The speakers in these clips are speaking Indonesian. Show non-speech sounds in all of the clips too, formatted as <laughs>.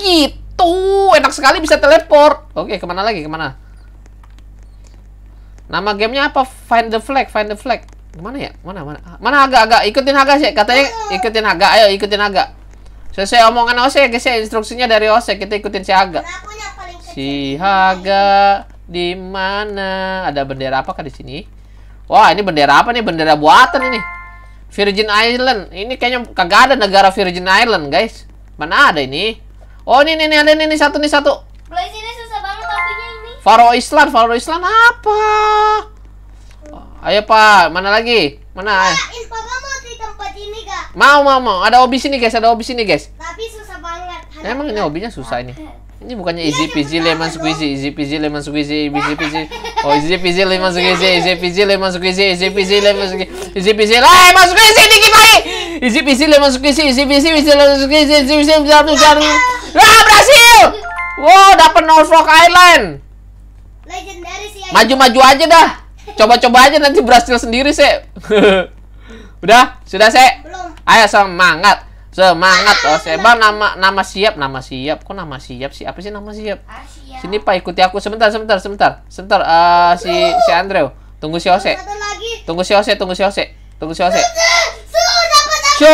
gitu, enak sekali bisa teleport. Oke, kemana lagi? Kemana? Nama gamenya apa? Find the flag, find the flag. Mana ya? Mana mana? Mana agak-agak ikutin agak sih. Katanya ikutin agak Ayo ikutin agak Sesuai omongan Ose, guys ya instruksinya dari Ose kita ikutin si agak nah, Si Haga di mana? Ada bendera apa kah di sini? Wah, ini bendera apa nih? Bendera buatan ini. Virgin Island. Ini kayaknya kagak ada negara Virgin Island, guys. Mana ada ini? Oh ini nih ada nih satu nih satu. Guys ini susah banget topinya ini. Faro Islan Faro Islan apa? ayo Pak, mana lagi? Mana? Pak, Papa mau di tempat ini gak? Mau mau mau, ada hobi sini guys, ada hobi sini guys. Tapi susah banget. Hadap emang ini hobinya susah ini. Ini bukannya iya, easy peasy lemon squeezy, easy peasy lemon squeezy, easy peasy. Oh, easy peasy lemon squeezy, easy peasy lemon squeezy, easy peasy lemon squeezy, easy peasy lemon squeezy, dikit lagi. Easy peasy lemon squeezy, easy peasy lemon squeezy, easy peasy lemon squeezy, easy peasy lemon squeezy. Wah, berhasil! Wow, dapat Norfolk Island. Ya. Maju-maju aja dah. Coba-coba aja nanti berhasil sendiri, Se. <laughs> Udah? Sudah, Se? Ayo semangat. Semangat ah, oh, Seba nama nama siap, nama siap. Kok nama siap sih? Apa sih nama siap? Ah, siap. Sini Pak ikuti aku sebentar, sebentar, sebentar. Sebentar uh, si si Andrew. Tunggu si Ose. Tunggu si Ose, tunggu si Ose, tunggu si Ose. Tunggu si Ose. So,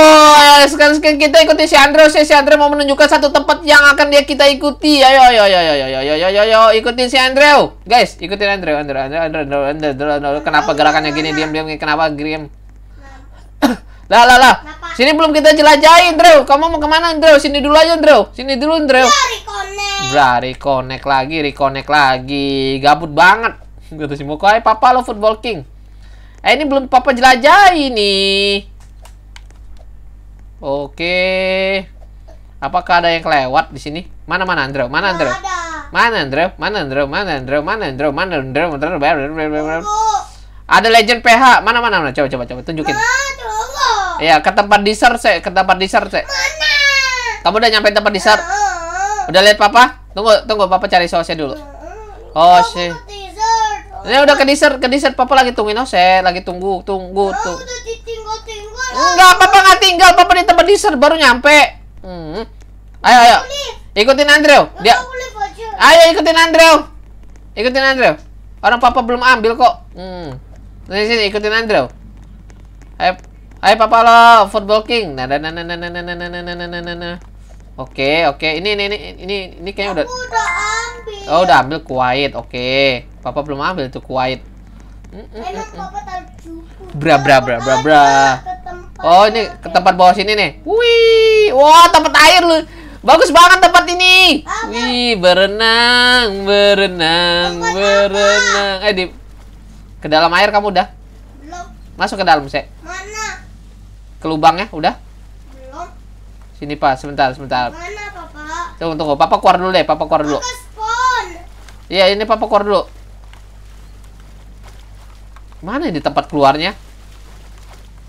sekarang, kita ikuti si Andre. Si Andre mau menunjukkan satu tempat yang akan dia kita ikuti. Ayo, ayo, ayo, ayo, ayo, ayo, ayo, ayo, ikutin si Andre. Guys, ikutin Andre, Andre, Andre, Andre, Andre, Andre, Andre, Kenapa gerakannya gini? Diam, diam, kenapa diam? <coughs> lah, lah, lah. Sini belum kita jelajahi, Andre. Kamu mau kemana, Andre? Sini dulu aja, Andre. Sini dulu, Andre. Iya, Bra, reconnect lagi, reconnect lagi. Gabut banget. Gitu sih, Moko. papa lo football king. Eh, ini belum papa jelajahi nih. Oke. Apakah ada yang kelewat di sini? Mana mana Andre? Mana Andre? Mana Andre? Mana Andre? Mana Andre? Mana Andre? Mana Andre? Mana Andre? Ada legend PH. Mana mana mana? Coba coba coba tunjukin. Iya, ke tempat dessert, saya ke tempat dessert, Mana? Kamu udah nyampe tempat dessert? Udah lihat Papa? Tunggu, tunggu Papa cari sosnya dulu. Oh, sih. Ini udah ke dessert, ke dessert Papa lagi tungguin Ose, oh, lagi tunggu, tunggu, oh, tuh. Enggak apa tinggal papa di tempat dessert baru nyampe. Hmm. Ayo ayo. Ikutin Andrew. Dia Ayo ikutin Andrew. Ikutin Andrew. Orang papa belum ambil kok. Hmm. Sini sini ikutin Andrew. Ayo ayo papa lo football king. Nah nah nah nah nah nah nah nah nah nah nah nah. Oke, oke. Ini ini ini ini ini kayaknya udah Aku udah ambil. Oh, udah ambil kuwait. Oke. Papa belum ambil tuh kuwait. Mm -mm -mm. Enak papa taruh Bra bra bra bra bra. Oh ini ke tempat bawah sini nih. Wih, wah wow, tempat air lu. Bagus banget tempat ini. Wih berenang, berenang, berenang. Eh di ke dalam air kamu udah? Belum. Masuk ke dalam sih. Mana? Ke lubangnya udah? Belum. Sini pak, sebentar, sebentar. Mana papa? Tunggu, tunggu. Papa keluar dulu deh. Papa keluar dulu. Iya ini papa keluar dulu. Mana di tempat keluarnya?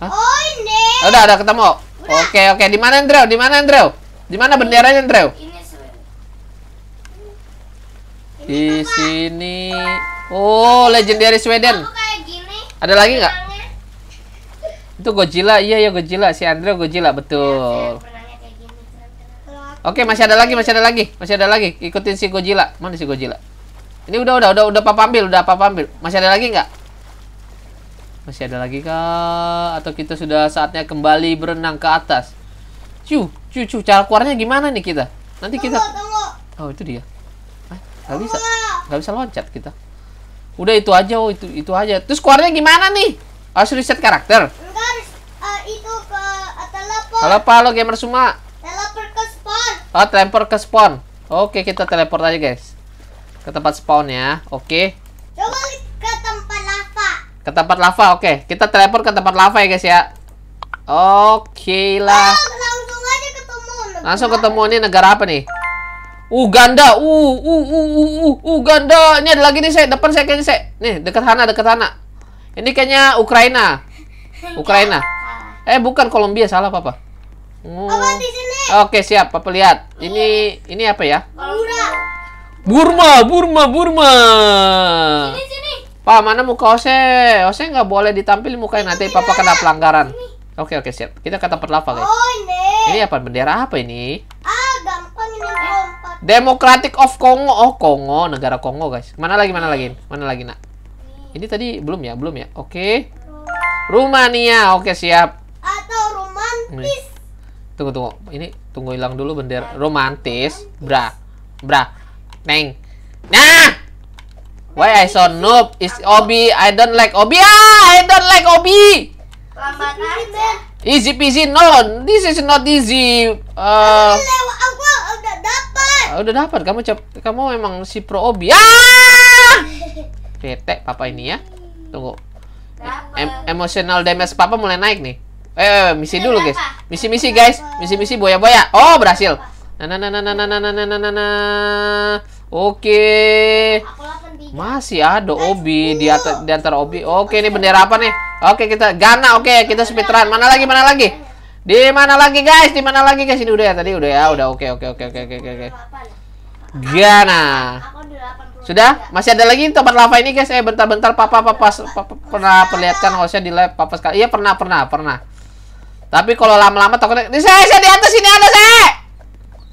Hah? Oh deh. Udah, udah ketemu. Udah. Oke, oke. Di mana Andrew? Di mana Andrew? Di mana benderanya Andrew? Di sini. Oh, legendary Sweden. Ada lagi nggak? Itu Godzilla. Iya, ya Godzilla. Si Andrew Godzilla, betul. Iya, oke, masih ada lagi, masih ada lagi, masih ada lagi. Ikutin si Godzilla. Mana si Godzilla? Ini udah, udah, udah, udah papa ambil, udah papa ambil. Masih ada lagi nggak? Masih ada lagi kah? Atau kita sudah saatnya kembali berenang ke atas? cuh cuh cuh Cara keluarnya gimana nih kita? Nanti kita... Oh, itu dia. Eh, gak bisa. Gak bisa loncat kita. Udah itu aja, oh, itu itu aja. Terus keluarnya gimana nih? Harus reset karakter? Eh, halo, Pak. halo gamer semua. Teleport ke spawn. Oh, teleport ke spawn. Oke, kita teleport aja, guys. Ke tempat spawn ya. Oke. Coba ke tempat lava, oke. Okay. Kita teleport ke tempat lava ya guys ya. Oke okay lah. langsung aja ketemu. ini negara apa nih? Uganda. Uh, uh, uh, uh, uh, Uganda. Ini ada lagi nih saya. Depan saya kayaknya saya. Nih dekat sana, dekat sana. Ini kayaknya Ukraina. Ukraina. Eh bukan Kolombia salah papa. Oh. Oke okay, siap papa lihat. Ini ini apa ya? Burma. Burma, Burma, Pak, mana muka Ose? Ose nggak boleh ditampil mukanya nanti papa kena pelanggaran. Oke, oke, siap. Kita ke tempat lava, guys. Oh, ini apa? Bendera apa ini? Ah gampang ini. Democratic of Congo. Oh, Kongo, negara Kongo, guys. Mana lagi, mana lagi? Mana lagi, Nak? Ini tadi belum ya? Belum ya? Oke. Rumania. Oke, siap. Atau romantis. Tunggu, tunggu. Ini tunggu hilang dulu bendera romantis. Bra. Bra. Neng. Nah! Why I so noob? Is Obi? I don't like Obi. Ah, I don't like Obi. Easy peasy no. This is not easy. Uh, aku udah dapat. Uh, udah dapat. Kamu cep kamu emang si pro Obi. Ah! Bete <laughs> papa ini ya. Tunggu. Em emotional damage papa mulai naik nih. Eh, eh, eh misi dulu guys. Misi-misi guys. Misi-misi boya-boya. Oh, berhasil. Nah, nah, nah, nah, nah, nah, nah, nah, nah, nah, nah. Oke. Okay. Masih ada Obi di atas di antara Obi. Oke, ini bendera apa nih? Oke, kita Gana. Oke, kita speedrun. Mana lagi? Mana lagi? Di mana lagi, guys? Di mana lagi, guys? Ini udah ya tadi udah ya. Udah oke, oke, oke, oke, oke, oke. Gana. Sudah? Masih ada lagi tempat lava ini, guys. Eh, bentar-bentar papa, papa, papa pernah perlihatkan hostnya di lab papa sekali. Iya, pernah, pernah, pernah. Tapi kalau lama-lama takutnya ini saya, saya di atas sini ada saya.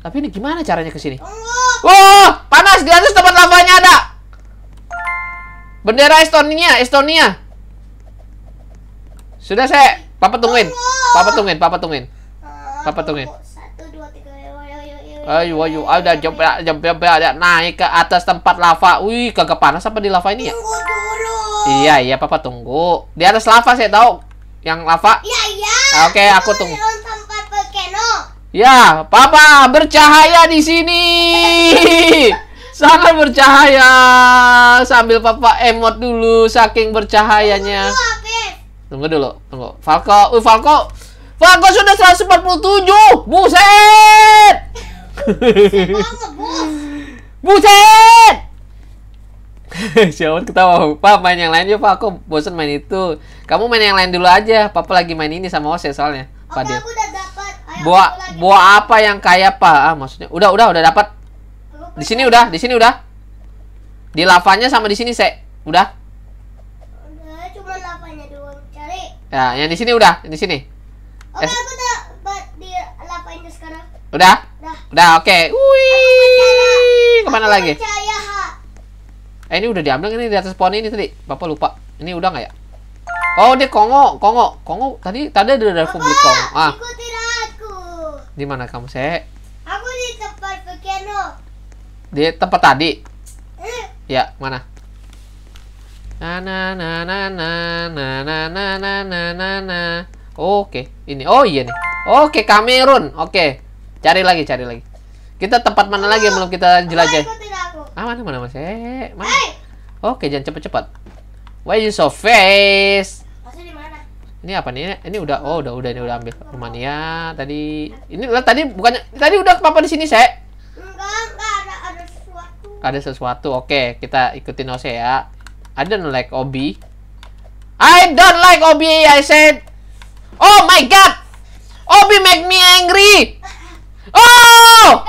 Tapi ini gimana caranya ke sini? Oh, panas di atas tempat lavanya ada. Bendera Estonia, Estonia. Sudah saya, Papa tungguin. Papa tungguin, Papa tungguin. Papa tungguin. Ayo, ayo, ada jump, jump, jump, ada naik ke atas tempat lava. Wih, kagak panas apa di lava ini ya? Iya, iya, Papa tunggu. Di atas lava saya tahu. Yang lava? Iya, iya. Oke, okay, aku tunggu. Ya, Papa bercahaya di sini sangat bercahaya sambil papa emot dulu saking bercahayanya tunggu dulu tunggu Falco uh, Falco Falco sudah 147 buset buset <laughs> Siapa ketawa Pak main yang lain yuk Pak aku bosen main itu Kamu main yang lain dulu aja Papa lagi main ini sama Ose soalnya Oke, Pak dia. Buah buah apa yang kaya Pak ah maksudnya udah udah udah dapat di sini udah, di sini udah. Di lavanya sama di sini, Se. Udah. Udah, cuma lavanya doang cari. Ya, yang di sini udah, di sini. Oke, aku udah di lavanya sekarang. Udah? Udah. Udah, oke. Okay. Wih. Kemana lagi? Percaya, ha. Eh, ini udah diambil ini di atas pohon ini tadi. Bapak lupa. Ini udah nggak ya? Oh, dia Kongo, Kongo, Kongo. Tadi tadi ada Republik Kongo. Ah. Ikutin aku. Di mana kamu, Se? Di tempat tadi. Ya, mana? Na na na na na na na na na na na na. Oke, ini. Oh iya nih. Oke, Kamerun. Oke. Cari lagi, cari lagi. Kita tempat mana lagi yang belum kita jelajahi? Ah, mana mana Mas? mana? Oke, jangan cepat-cepat. Why you so fast? Ini apa nih? Ini udah oh udah udah ini udah ambil Rumania tadi. Ini tadi bukannya tadi udah apa di sini, saya ada sesuatu. Oke, kita ikutin Ose ya. I don't like Obi. I don't like Obi, I said. Oh my god! Obi make me angry! Oh!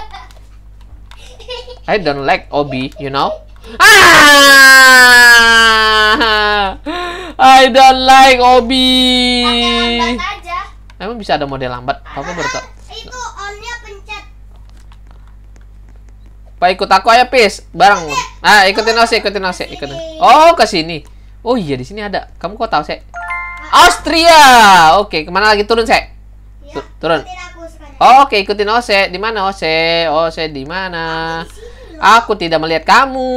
I don't like Obi, you know? Ah! I don't like Obi. Emang bisa ada model lambat? Apa baru Itu Pak ikut aku ayo pis, bareng. Ah, ikutin Ose, ikutin Ose, ikutin. Oh, ke sini. Oh iya di sini ada. Kamu kok tahu, sih? Austria. Oke, kemana lagi turun, sih? Ya, turun. Oke, ikutin Ose. Di mana Ose? Ose di mana? Aku tidak melihat kamu.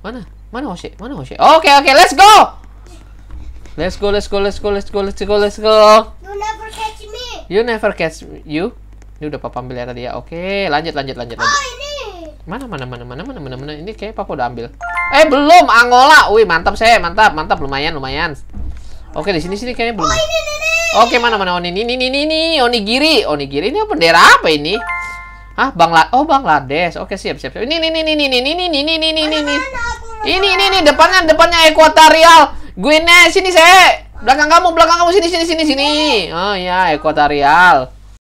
Mana? Mana Ose? Mana Ose? Oke, oke, let's go. Let's go, let's go, let's go, let's go, let's go, let's go. You never catch me. You never catch you. Ini udah papa ambil ya tadi ya. Oke, lanjut, lanjut, lanjut, lanjut. Oh, Mana, mana, mana, mana, mana, mana, mana. Ini kayak papa udah ambil. Eh, belum. Angola. Wih, mantap, saya. Mantap, mantap. Lumayan, lumayan. Oke, di sini sini kayaknya belum. Oh, ini, ini, ini. Oke, mana, mana. Oni, ini, ini, ini, ini. oni giri ini bendera apa ini? ah Bangla Oh, Bangladesh. Oke, siap, siap. siap. Ini, ini, ini, ini, ini, ini, ini, ini, ini, ini, ini. Ini, ini, ini. Depannya, depannya Ekuatorial. Guinea, sini, saya. Belakang kamu, belakang kamu. Sini, sini, sini, sini. Oh, ya, Ekuatorial.